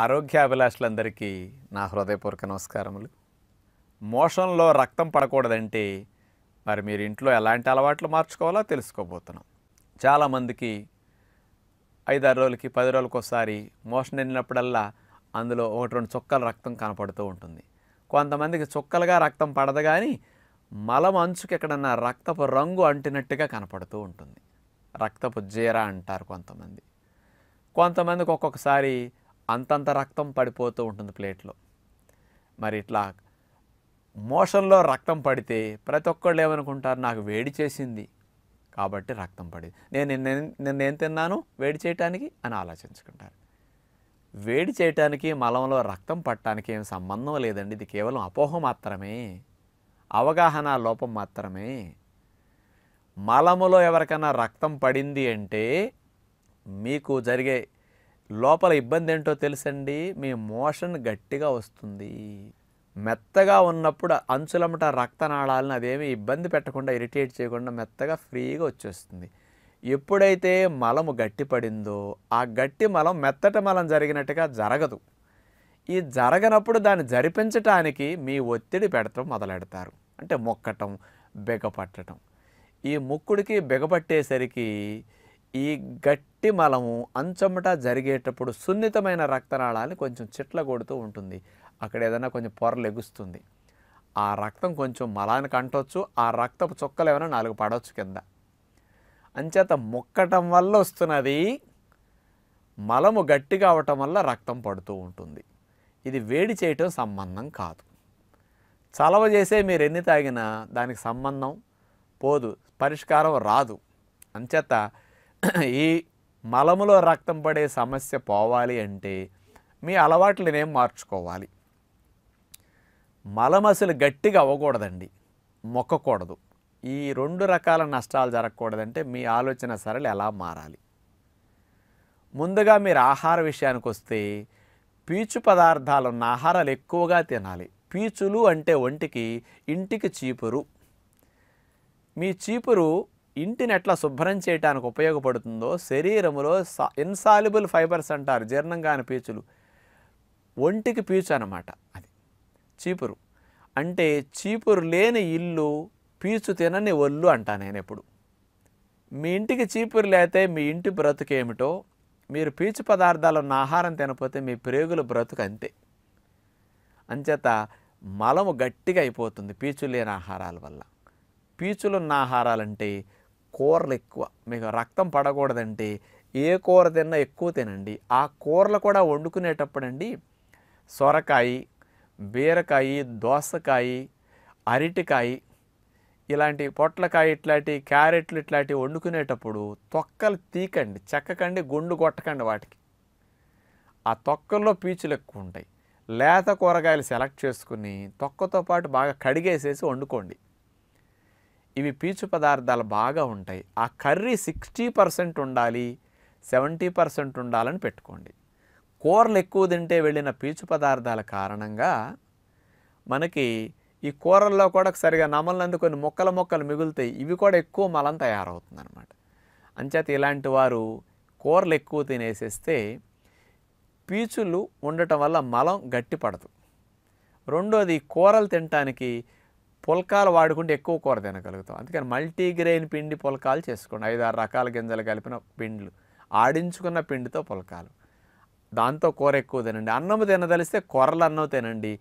అభిలాషులందరికీ నా హృదయపూర్వక నమస్కారములు మోషంలో రక్తం పడకూడదంటే మరి మీరు ఇంట్లో ఎలాంటి అలవాట్లు మార్చుకోవాలో తెలుసుకోబోతున్నాం చాలామందికి ఐదారు రోజులకి పది రోజులకి ఒకసారి మోషన్ వెళ్ళినప్పుడల్లా అందులో ఒకటి రెండు చుక్కల రక్తం కనపడుతూ ఉంటుంది కొంతమందికి చుక్కలుగా రక్తం పడదు కానీ మలం అంచుకి ఎక్కడన్నా రక్తపు రంగు అంటినట్టుగా కనపడుతూ ఉంటుంది రక్తపు జీర అంటారు కొంతమంది కొంతమందికి ఒక్కొక్కసారి అంతంత రక్తం పడిపోతూ ఉంటుంది ప్లేట్లో మరి ఇట్లా మోషన్లో రక్తం పడితే ప్రతి ఒక్కళ్ళు ఏమనుకుంటారు నాకు వేడి చేసింది కాబట్టి రక్తం పడింది నేను నిన్న ఏం తిన్నాను వేడి చేయటానికి అని ఆలోచించుకుంటారు వేడి చేయటానికి మలంలో రక్తం పట్టడానికి ఏం సంబంధం లేదండి ఇది కేవలం అపోహ మాత్రమే అవగాహన లోపం మాత్రమే మలములో ఎవరికైనా రక్తం పడింది అంటే మీకు జరిగే లోపల ఇబ్బంది ఏంటో తెలుసండి మీ మోషన్ గట్టిగా వస్తుంది మెత్తగా ఉన్నప్పుడు అంచులమట రక్తనాళాలను అదేమి ఇబ్బంది పెట్టకుండా ఇరిటేట్ చేయకుండా మెత్తగా ఫ్రీగా వచ్చేస్తుంది ఎప్పుడైతే మలము గట్టిపడిందో ఆ గట్టి మలం మెత్తట మలం జరిగినట్టుగా జరగదు ఈ జరగనప్పుడు దాన్ని జరిపించటానికి మీ ఒత్తిడి పెడటం మొదలెడతారు అంటే మొక్కటం బెగపట్టడం ఈ ముక్కుడికి బెగపట్టేసరికి ఈ గట్టి మలము అంచమట జరిగేటప్పుడు సున్నితమైన రక్తనాళాన్ని కొంచెం చిట్ల కొడుతూ ఉంటుంది అక్కడ ఏదైనా కొంచెం పొరలు ఎగుస్తుంది ఆ రక్తం కొంచెం మలానికి అంటొచ్చు ఆ రక్తపు చుక్కలు ఏమైనా నాలుగు పడవచ్చు కింద అంచేత మొక్కటం వల్ల వస్తున్నది మలము గట్టి కావటం వల్ల రక్తం పడుతూ ఉంటుంది ఇది వేడి చేయటం సంబంధం కాదు చలవ చేసే మీరు ఎన్ని తాగినా దానికి సంబంధం పోదు పరిష్కారం రాదు అంచేత ఈ మలములో రక్తం పడే సమస్య పోవాలి అంటే మీ నేనేం మార్చుకోవాలి మలం అసలు గట్టిగా అవ్వకూడదండి మొక్కకూడదు ఈ రెండు రకాల నష్టాలు జరగకూడదంటే మీ ఆలోచన సరళి ఎలా మారాలి ముందుగా మీరు ఆహార విషయానికి వస్తే పీచు పదార్థాలు ఉన్న ఆహారాలు ఎక్కువగా తినాలి పీచులు అంటే ఒంటికి ఇంటికి చీపురు మీ చీపురు ఇంటిని ఎట్లా శుభ్రం చేయడానికి ఉపయోగపడుతుందో శరీరంలో ఇన్సాల్యుబుల్ ఫైబర్స్ అంటారు జీర్ణం కాని పీచులు ఒంటికి పీచు అనమాట అది చీపురు అంటే చీపురు లేని ఇల్లు పీచు తినని ఒళ్ళు అంటా నేను ఎప్పుడు మీ ఇంటికి చీపురు లేతే మీ ఇంటి బ్రతుకేమిటో మీరు పీచు పదార్థాలు ఉన్న ఆహారం తినపోతే మీ ప్రేగుల బ్రతుకు అంతే అంచేత మలము గట్టిగా అయిపోతుంది పీచు లేని ఆహారాల వల్ల పీచులున్న ఆహారాలంటే కూరలు ఎక్కువ మీకు రక్తం పడకూడదంటే ఏ కూర తిన్నా ఎక్కువ తినండి ఆ కూరలు కూడా వండుకునేటప్పుడండి సొరకాయ బీరకాయ దోసకాయ అరటికాయ ఇలాంటి పొట్లకాయ ఇట్లాంటి క్యారెట్లు ఇట్లాంటివి వండుకునేటప్పుడు తొక్కలు తీకండి చెక్కకండి గుండు కొట్టకండి వాటికి ఆ తొక్కల్లో పీచులు ఎక్కువ ఉంటాయి లేత కూరగాయలు సెలెక్ట్ చేసుకుని తొక్కతో పాటు బాగా కడిగేసేసి వండుకోండి ఇవి పీచు పదార్థాలు బాగా ఉంటాయి ఆ కర్రీ సిక్స్టీ పర్సెంట్ ఉండాలి సెవెంటీ పర్సెంట్ ఉండాలని పెట్టుకోండి కూరలు ఎక్కువ తింటే వెళ్ళిన పీచు పదార్థాల కారణంగా మనకి ఈ కూరల్లో కూడా సరిగా నమలనందు కొన్ని మొక్కల మొక్కలు మిగులుతాయి ఇవి కూడా ఎక్కువ మలం తయారవుతుంది అనమాట అంచేత ఇలాంటి వారు కూరలు ఎక్కువ తినేసేస్తే పీచులు ఉండటం వల్ల మలం గట్టిపడదు రెండోది కూరలు తినటానికి పుల్కాలు వాడుకుంటే ఎక్కువ కూర తినగలుగుతాం అందుకని మల్టీగ్రెయిన్ పిండి పుల్కాలు చేసుకోండి ఐదు ఆరు రకాల గింజలు కలిపిన పిండ్లు ఆడించుకున్న పిండితో పుల్కాలు దాంతో కూర ఎక్కువ తినండి అన్నం తినదలిస్తే కూరలు అన్నం తినండి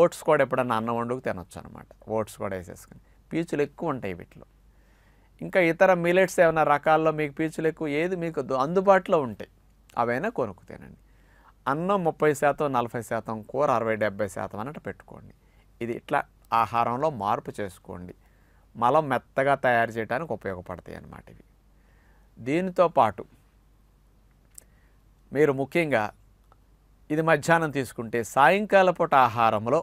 ఓట్స్ కూడా ఎప్పుడన్నా అన్నం వండుకు తినొచ్చు అనమాట ఓట్స్ కూడా వేసేసుకుని పీచులు ఎక్కువ ఉంటాయి వీటిలో ఇంకా ఇతర మిలెట్స్ ఏమైనా రకాల్లో మీకు పీచులు ఎక్కువ ఏది మీకు అందుబాటులో ఉంటాయి అవైనా కొనుక్కు తినండి అన్నం ముప్పై శాతం నలభై శాతం కూర అరవై డెబ్బై శాతం అన్నట్టు పెట్టుకోండి ఇది ఇట్లా ఆహారంలో మార్పు చేసుకోండి మలం మెత్తగా తయారు చేయడానికి ఉపయోగపడతాయి అన్నమాట ఇవి దీనితో పాటు మీరు ముఖ్యంగా ఇది మధ్యాహ్నం తీసుకుంటే సాయంకాల పూట ఆహారంలో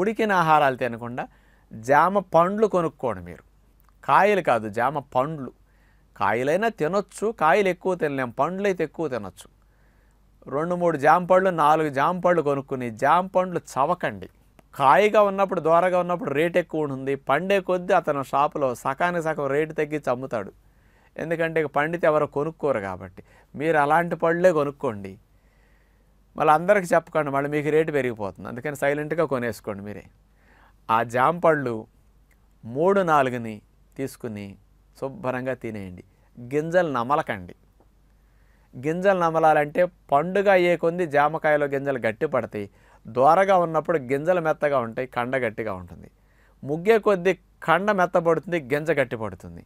ఉడికిన ఆహారాలు తినకుండా జామ పండ్లు కొనుక్కోండి మీరు కాయలు కాదు జామ పండ్లు కాయలైనా తినొచ్చు కాయలు ఎక్కువ తినలేం పండ్లు అయితే ఎక్కువ తినొచ్చు రెండు మూడు జామ పండ్లు నాలుగు జామ పండ్లు కొనుక్కుని జామ పండ్లు చవకండి ఖాయిగా ఉన్నప్పుడు దూరగా ఉన్నప్పుడు రేట్ ఎక్కువ ఉంటుంది పండే కొద్దీ అతను షాపులో సకానికి సగం రేటు తగ్గించి అమ్ముతాడు ఎందుకంటే ఇక పండితే ఎవరో కొనుక్కోరు కాబట్టి మీరు అలాంటి పళ్ళే కొనుక్కోండి మళ్ళీ అందరికి చెప్పకండి మళ్ళీ మీకు రేటు పెరిగిపోతుంది అందుకని సైలెంట్గా కొనేసుకోండి మీరే ఆ జామ పళ్ళు మూడు నాలుగుని తీసుకుని శుభ్రంగా తినేయండి గింజలు నమలకండి గింజలు నమలాలంటే పండుగ అయ్యే కొంది జామకాయలో గింజలు గట్టి పడతాయి దోరగా ఉన్నప్పుడు గింజలు మెత్తగా ఉంటాయి కండ గట్టిగా ఉంటుంది ముగ్గే కొద్దీ కండ మెత్తబడుతుంది గింజ గట్టి పడుతుంది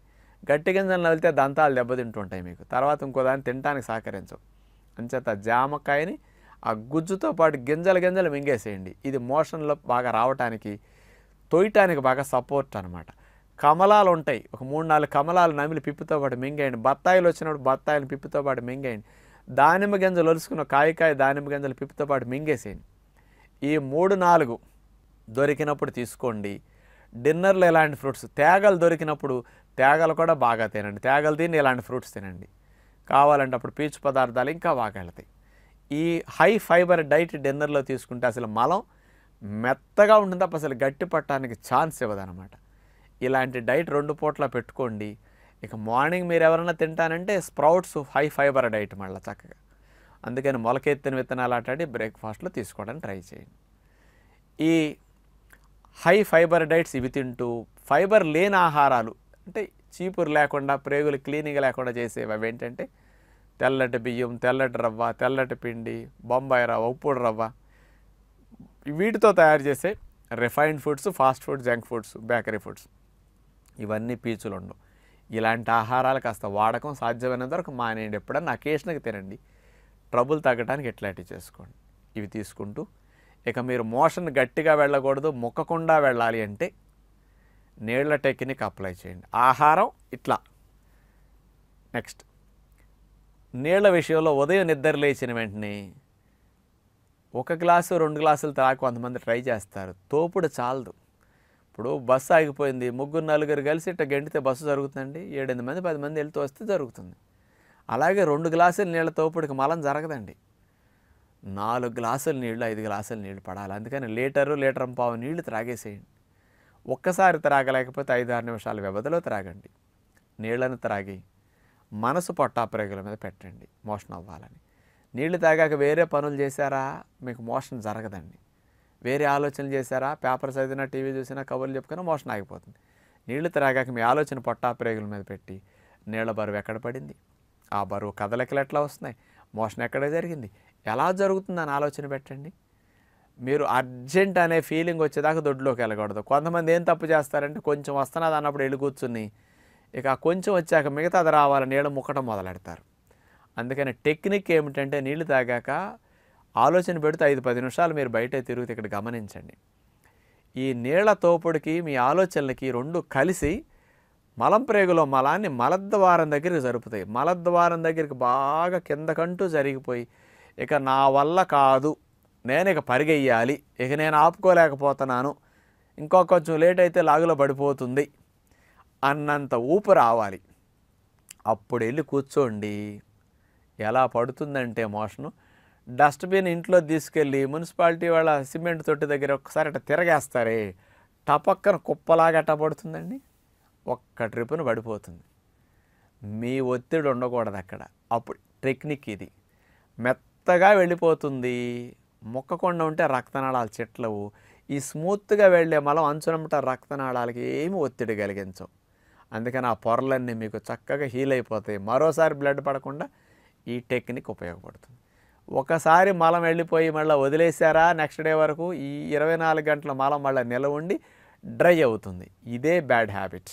గట్టి గింజలు నలితే దంతాలు దెబ్బతింటుంటాయి మీకు తర్వాత ఇంకో దాన్ని తినడానికి సహకరించవు అంచేత జామకాయని ఆ గుజ్జుతో పాటు గింజలు గింజలు మింగేసేయండి ఇది మోషన్లో బాగా రావటానికి తొయ్యటానికి బాగా సపోర్ట్ అనమాట కమలాలు ఉంటాయి ఒక మూడు నాలుగు కమలాలు నమిలి పిప్పుతో పాటు మింగేయండి బత్తాయిలు వచ్చినప్పుడు బత్తాయిలు పిప్పుతో పాటు మింగేయండి దానిమ్మ గింజలు ఒలుసుకున్న కాయకాయ దానిమ్మ గింజలు పిప్పుతో పాటు మింగేసేయండి ఈ మూడు నాలుగు దొరికినప్పుడు తీసుకోండి డిన్నర్లో ఎలాంటి ఫ్రూట్స్ తేగలు దొరికినప్పుడు తేగలు కూడా బాగా తినండి తేగలు తిని ఇలాంటి ఫ్రూట్స్ తినండి కావాలంటే అప్పుడు పీచు పదార్థాలు ఇంకా బాగా వెళతాయి ఈ హై ఫైబర్ డైట్ డిన్నర్లో తీసుకుంటే అసలు మలం మెత్తగా ఉంటుంది తప్ప అసలు గట్టి పట్టడానికి ఛాన్స్ ఇవ్వదనమాట ఇలాంటి డైట్ రెండు పూట్ల పెట్టుకోండి ఇక మార్నింగ్ మీరు ఎవరైనా తింటానంటే స్ప్రౌట్స్ హై ఫైబర్ డైట్ మళ్ళీ చక్కగా అందుకని మొలకెత్తిన విత్తనాలు ఆటాడి బ్రేక్ఫాస్ట్లో తీసుకోవడానికి ట్రై చేయండి ఈ హై ఫైబర్ డైట్స్ ఇవి తింటూ ఫైబర్ లేని ఆహారాలు అంటే చీపురు లేకుండా ప్రేగులు క్లీనింగ్ లేకుండా చేసేవి అవి ఏంటంటే తెల్లటి బియ్యం తెల్లటి రవ్వ తెల్లటి పిండి బొంబాయి రవ్వ ఉప్పుడు రవ్వ వీటితో తయారు చేసే refined foods fast food junk foods bakery foods ఇవన్నీ పీచులు ఉండవు ఇలాంటి ఆహారాలు కాస్త వాడకం సాధ్యమైనంత వరకు మానేయండి ఎప్పుడన్నా అకేషన్కి తినండి ట్రబుల్ తగ్గడానికి ఎట్లాంటివి చేసుకోండి ఇవి తీసుకుంటూ ఇక మీరు మోషన్ గట్టిగా వెళ్ళకూడదు మొక్కకుండా వెళ్ళాలి అంటే నీళ్ల టెక్నిక్ అప్లై చేయండి ఆహారం ఇట్లా నెక్స్ట్ నీళ్ల విషయంలో ఉదయం నిద్ర లేచిన వెంటనే ఒక గ్లాసు రెండు గ్లాసులు తాగి కొంతమంది ట్రై చేస్తారు తోపుడు చాలదు ఇప్పుడు బస్సు ఆగిపోయింది ముగ్గురు నలుగురు కలిసి ఇట్లా గెంటితే బస్సు జరుగుతుంది ఏడెనిమిది మంది పది మంది వెళ్తూ వస్తే జరుగుతుంది అలాగే రెండు గ్లాసుల నీళ్ళ తోపుడికి మలం జరగదండి నాలుగు గ్లాసుల నీళ్ళు ఐదు గ్లాసుల నీళ్ళు పడాలి అందుకని లీటరు లీటర్ పావు నీళ్లు త్రాగేసేయండి ఒక్కసారి త్రాగలేకపోతే ఐదు ఆరు నిమిషాల వ్యవధిలో త్రాగండి నీళ్లను త్రాగి మనసు పొట్టాప్రేగుల మీద పెట్టండి మోషన్ అవ్వాలని నీళ్లు తాగాక వేరే పనులు చేశారా మీకు మోషన్ జరగదండి వేరే ఆలోచనలు చేశారా పేపర్ చదివినా టీవీ చూసినా కబుర్లు చెప్పుకున్నా మోషన్ ఆగిపోతుంది నీళ్లు త్రాగాక మీ ఆలోచన పొట్టాప్రేగుల మీద పెట్టి నీళ్ల బరువు ఎక్కడ పడింది ఆ బరువు కదలికలు ఎట్లా వస్తున్నాయి మోషన్ ఎక్కడ జరిగింది ఎలా అని ఆలోచన పెట్టండి మీరు అర్జెంట్ అనే ఫీలింగ్ వచ్చేదాకా దొడ్లోకి వెళ్ళకూడదు కొంతమంది ఏం తప్పు చేస్తారంటే కొంచెం వస్తున్నది అన్నప్పుడు వెళ్ళి కూర్చుని ఇక కొంచెం వచ్చాక మిగతా అది రావాలని నీళ్ళు ముక్కటం మొదలెడతారు అందుకని టెక్నిక్ ఏమిటంటే నీళ్లు తాగాక ఆలోచన పెడితే ఐదు పది నిమిషాలు మీరు బయట తిరుగుతూ ఇక్కడ గమనించండి ఈ నీళ్ల తోపుడికి మీ ఆలోచనలకి రెండు కలిసి మలంప్రేగులో మలాన్ని మలద్వారం దగ్గరికి జరుపుతాయి మలద్వారం దగ్గరికి బాగా కిందకంటూ జరిగిపోయి ఇక నా వల్ల కాదు నేను ఇక పరిగెయ్యాలి ఇక నేను ఆపుకోలేకపోతున్నాను ఇంకో కొంచెం లేట్ అయితే లాగులో పడిపోతుంది అన్నంత ఊపు రావాలి అప్పుడు వెళ్ళి కూర్చోండి ఎలా పడుతుందంటే మోషన్ డస్ట్బిన్ ఇంట్లో తీసుకెళ్ళి మున్సిపాలిటీ వాళ్ళ సిమెంట్ తొట్టి దగ్గర ఒకసారి అట్లా తిరగేస్తారే టపక్కన కుప్పలాగా అట్ట పడుతుందండి ఒక్క ట్రిప్ను పడిపోతుంది మీ ఒత్తిడి ఉండకూడదు అక్కడ అప్పుడు టెక్నిక్ ఇది మెత్తగా వెళ్ళిపోతుంది మొక్కకుండా ఉంటే రక్తనాళాలు చెట్లవు ఈ స్మూత్గా వెళ్ళే మలం అంచునమ్మట రక్తనాళాలకి ఏమి ఒత్తిడి కలిగించవు అందుకని ఆ పొరలన్నీ మీకు చక్కగా హీల్ అయిపోతాయి మరోసారి బ్లడ్ పడకుండా ఈ టెక్నిక్ ఉపయోగపడుతుంది ఒకసారి మలం వెళ్ళిపోయి మళ్ళీ వదిలేశారా నెక్స్ట్ డే వరకు ఈ ఇరవై నాలుగు గంటల మలం మళ్ళీ నిలవండి ఉండి డ్రై అవుతుంది ఇదే బ్యాడ్ హ్యాబిట్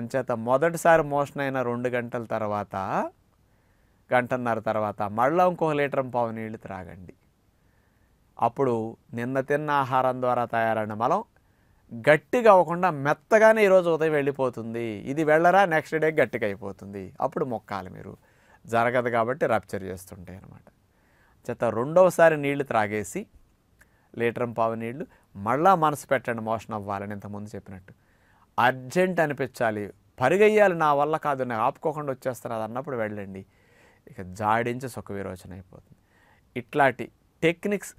అంచేత మొదటిసారి మోషన్ అయిన రెండు గంటల తర్వాత గంటన్నర తర్వాత మళ్ళీ ఇంకో లీటర్ పావు నీళ్లు త్రాగండి అప్పుడు నిన్న తిన్న ఆహారం ద్వారా తయారైన మలం గట్టిగా అవ్వకుండా మెత్తగానే ఈరోజు ఉదయం వెళ్ళిపోతుంది ఇది వెళ్ళరా నెక్స్ట్ డే గట్టిగా అయిపోతుంది అప్పుడు మొక్కాలి మీరు జరగదు కాబట్టి రప్చర్ చేస్తుంటాయి అనమాట చేత రెండవసారి నీళ్లు త్రాగేసి లీటర్ పావు నీళ్లు మళ్ళీ మనసు పెట్టండి మోషన్ అవ్వాలని ఇంతకుముందు చెప్పినట్టు అర్జెంట్ అనిపించాలి పరిగెయ్యాలి నా వల్ల కాదు నేను ఆపుకోకుండా వచ్చేస్తాను అది అన్నప్పుడు వెళ్ళండి ఇక జాడించి సుఖ విరోచన అయిపోతుంది ఇట్లాంటి టెక్నిక్స్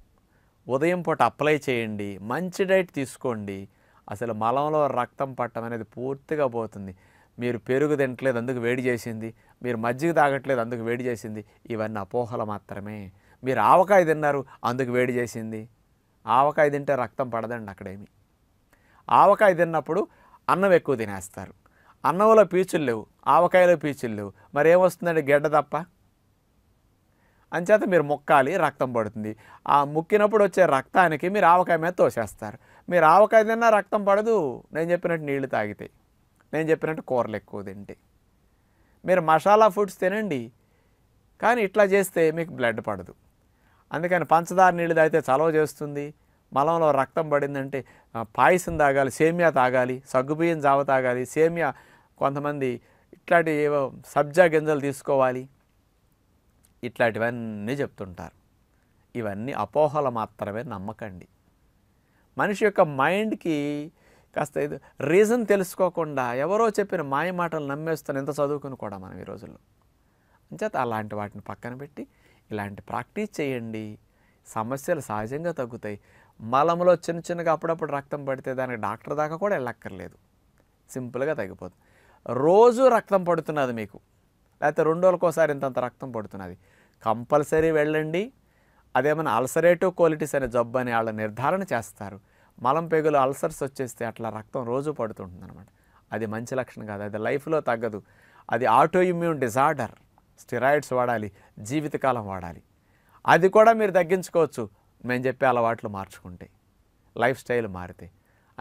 ఉదయం పూట అప్లై చేయండి మంచి డైట్ తీసుకోండి అసలు మలంలో రక్తం పట్టడం అనేది పూర్తిగా పోతుంది మీరు పెరుగు తింటలేదు అందుకు వేడి చేసింది మీరు మజ్జిగ తాగట్లేదు అందుకు వేడి చేసింది ఇవన్నీ అపోహలు మాత్రమే మీరు ఆవకాయ తిన్నారు అందుకు వేడి చేసింది ఆవకాయ తింటే రక్తం పడదండి అక్కడేమి ఆవకాయ తిన్నప్పుడు అన్నం ఎక్కువ తినేస్తారు అన్నంలో పీచులు లేవు ఆవకాయలో పీచులు లేవు మరి ఏమొస్తుందండి గెడ్డ తప్ప అంచేత మీరు మొక్కాలి రక్తం పడుతుంది ఆ ముక్కినప్పుడు వచ్చే రక్తానికి మీరు ఆవకాయ మీద తోసేస్తారు మీరు ఆవకాయ తిన్నా రక్తం పడదు నేను చెప్పినట్టు నీళ్లు తాగితే నేను చెప్పినట్టు కూరలు ఎక్కువ తింటే మీరు మసాలా ఫుడ్స్ తినండి కానీ ఇట్లా చేస్తే మీకు బ్లడ్ పడదు అందుకని పంచదార నీళ్ళు తాగితే చలవ చేస్తుంది మలంలో రక్తం పడిందంటే పాయసం తాగాలి సేమియా తాగాలి సగ్గుబియ్యం జావ తాగాలి సేమియా కొంతమంది ఇట్లాంటి ఏవో సబ్జా గింజలు తీసుకోవాలి ఇట్లాంటివన్నీ చెప్తుంటారు ఇవన్నీ అపోహలు మాత్రమే నమ్మకండి మనిషి యొక్క మైండ్కి కాస్త ఇది రీజన్ తెలుసుకోకుండా ఎవరో చెప్పిన మాయ మాటలు నమ్మేస్తాను ఎంత చదువుకుని కూడా మనం ఈ రోజుల్లో అంచేత అలాంటి వాటిని పక్కన పెట్టి ఇలాంటి ప్రాక్టీస్ చేయండి సమస్యలు సహజంగా తగ్గుతాయి మలంలో చిన్న చిన్నగా అప్పుడప్పుడు రక్తం పడితే దానికి డాక్టర్ దాకా కూడా వెళ్ళక్కర్లేదు సింపుల్గా తగ్గిపోతుంది రోజు రక్తం పడుతున్నది మీకు లేకపోతే రెండు రోజులకోసారి ఇంతంత రక్తం పడుతున్నది కంపల్సరీ వెళ్ళండి అదేమైనా అల్సరేటివ్ క్వాలిటీస్ అనే జబ్బు అని వాళ్ళు నిర్ధారణ చేస్తారు మలం పెగులు అల్సర్స్ వచ్చేస్తే అట్లా రక్తం రోజు పడుతుంటుంది అనమాట అది మంచి లక్షణం కాదు అది లైఫ్లో తగ్గదు అది ఆటో ఇమ్యూన్ డిజార్డర్ స్టిరాయిడ్స్ వాడాలి జీవితకాలం వాడాలి అది కూడా మీరు తగ్గించుకోవచ్చు మేము చెప్పే అలవాట్లు మార్చుకుంటే లైఫ్ స్టైల్ మారితే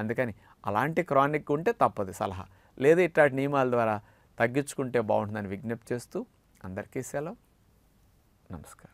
అందుకని అలాంటి క్రానిక్ ఉంటే తప్పదు సలహా లేదా ఇట్లాంటి నియమాల ద్వారా తగ్గించుకుంటే బాగుంటుందని విజ్ఞప్తి చేస్తూ అందరికీ సెలవు నమస్కారం